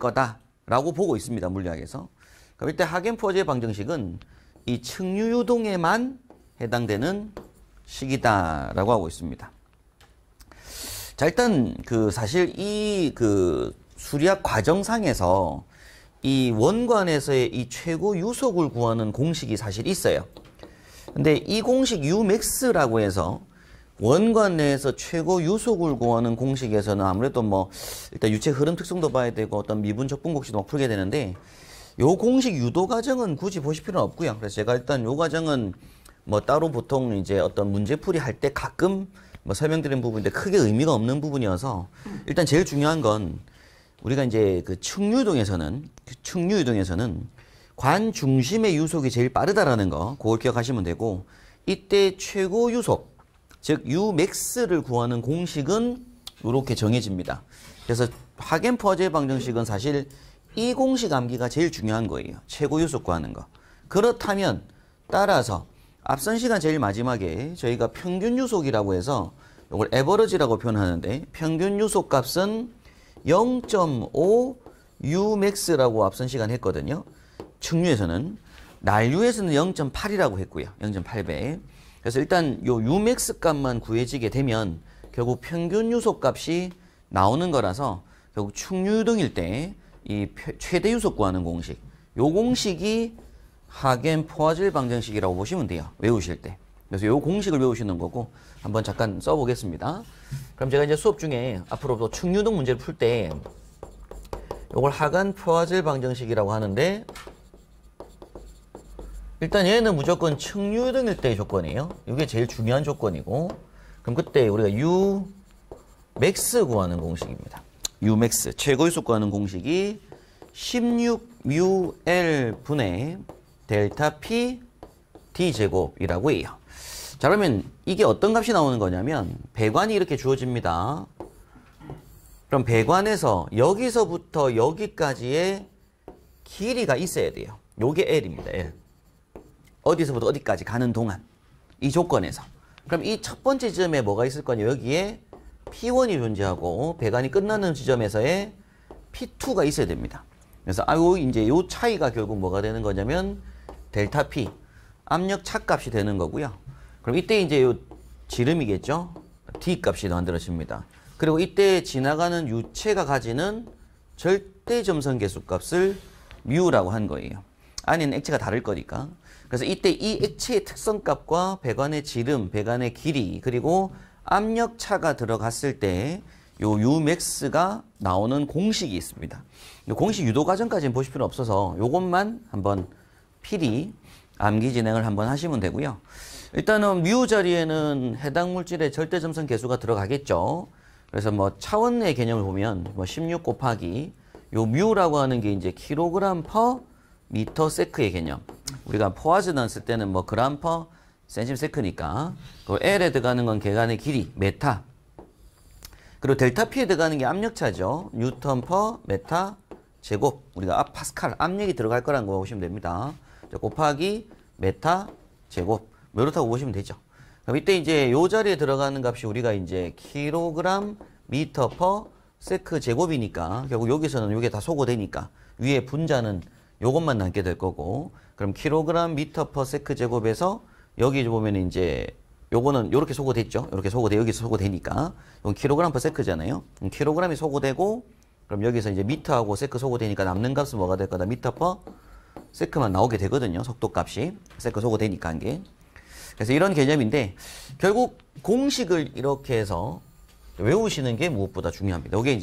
거다라고 보고 있습니다. 물리학에서. 그럼 그러니까 이때 하겐포제 방정식은 이 층유유동에만 해당되는 식이다라고 하고 있습니다. 자 일단 그 사실 이 그 수리학 과정상에서 이 원관에서의 이 최고 유속을 구하는 공식이 사실 있어요. 근데 이 공식 u m a 라고 해서 원관 내에서 최고 유속을 구하는 공식에서는 아무래도 뭐 일단 유체 흐름 특성도 봐야 되고 어떤 미분 적분 곡식도 막 풀게 되는데 요 공식 유도 과정은 굳이 보실 필요는 없고요. 그래서 제가 일단 요 과정은 뭐 따로 보통 이제 어떤 문제풀이 할 때 가끔 뭐 설명드린 부분인데 크게 의미가 없는 부분이어서 일단 제일 중요한 건 우리가 이제 그 측류유동에서는 그 측류유동에서는 관 중심의 유속이 제일 빠르다라는 거 그걸 기억하시면 되고 이때 최고 유속 즉 u max를 구하는 공식은 이렇게 정해집니다. 그래서 하겐 화제 방정식은 사실 이 공식 암기가 제일 중요한 거예요. 최고 유속 구하는 거. 그렇다면 따라서 앞선 시간 제일 마지막에 저희가 평균 유속이라고 해서 이걸 에버러지라고 표현하는데 평균 유속 값은 0.5 u max라고 앞선 시간 했거든요. 측류에서는 난류에서는 0.8이라고 했고요. 0.8배. 그래서 일단 요 유맥스 값만 구해지게 되면 결국 평균 유속 값이 나오는 거라서 결국 충유등일 때 이 최대 유속 구하는 공식 요 공식이 하겐 포화질 방정식이라고 보시면 돼요. 외우실 때. 그래서 요 공식을 외우시는 거고 한번 잠깐 써보겠습니다. 그럼 제가 이제 수업 중에 앞으로 충유등 문제를 풀때 요걸 하간 포화질 방정식이라고 하는데 일단 얘는 무조건 층유등일 때의 조건이에요. 이게 제일 중요한 조건이고 그럼 그때 우리가 U 맥스 구하는 공식입니다. U 맥스 최고의 수 구하는 공식이 16 µl 분의 델타 P D 제곱이라고 해요. 자 그러면 이게 어떤 값이 나오는 거냐면 배관이 이렇게 주어집니다. 그럼 배관에서 여기서부터 여기까지의 길이가 있어야 돼요. 요게 L입니다. L. 어디서부터 어디까지 가는 동안 이 조건에서 그럼 이 첫 번째 지점에 뭐가 있을 거냐 여기에 P1이 존재하고 배관이 끝나는 지점에서의 P2가 있어야 됩니다. 그래서 아요 이제 요 차이가 결국 뭐가 되는 거냐면 델타 P 압력 차값이 되는 거고요. 그럼 이때 이제 요 지름이겠죠. D 값이 만들어집니다. 그리고 이때 지나가는 유체가 가지는 절대 점성 계수 값을 뮤라고 한 거예요. 안에는 액체가 다를 거니까. 그래서 이때 이 액체의 특성값과 배관의 지름, 배관의 길이, 그리고 압력차가 들어갔을 때 요유맥스가 나오는 공식이 있습니다. 공식 유도 과정까지는 보실 필요 없어서 요것만 한번 필히 암기 진행을 한번 하시면 되고요. 일단은 뮤 자리에는 해당 물질의 절대 점성 개수가 들어가겠죠. 그래서 뭐 차원 의 개념을 보면 뭐 16 곱하기 요 뮤라고 하는 게 이제 킬로그램 퍼 미터 세크의 개념. 우리가 포화즈 넣었을 때는 뭐 그람 퍼 센심 세크니까 그리 L에 들어가는 건 계간의 길이 메타. 그리고 델타 P에 들어가는 게 압력차죠. 뉴턴 퍼 메타 제곱. 우리가 아, 파스칼 압력이 들어갈 거란거 보시면 됩니다. 곱하기 메타 제곱. 뭐 이렇다고 보시면 되죠. 그럼 이때 이제 요 자리에 들어가는 값이 우리가 이제 킬로그램 미터 퍼 세크 제곱이니까 결국 여기서는 이게 다 소고되니까 위에 분자는 요것만 남게 될 거고 그럼 킬로그램 미터 퍼 세크 제곱에서 여기 보면 이제 요거는 요렇게 소거됐죠. 요렇게 소거돼 여기서 소거되니까 이건 킬로그램 퍼 세크잖아요. 그 킬로그램이 소거되고 그럼 여기서 이제 미터하고 세크 소거되니까 남는 값은 뭐가 될 거다. 미터 퍼 세크만 나오게 되거든요. 속도값이 세크 소거되니까 한 게. 그래서 이런 개념인데 결국 공식을 이렇게 해서 외우시는 게 무엇보다 중요합니다. 이게 이제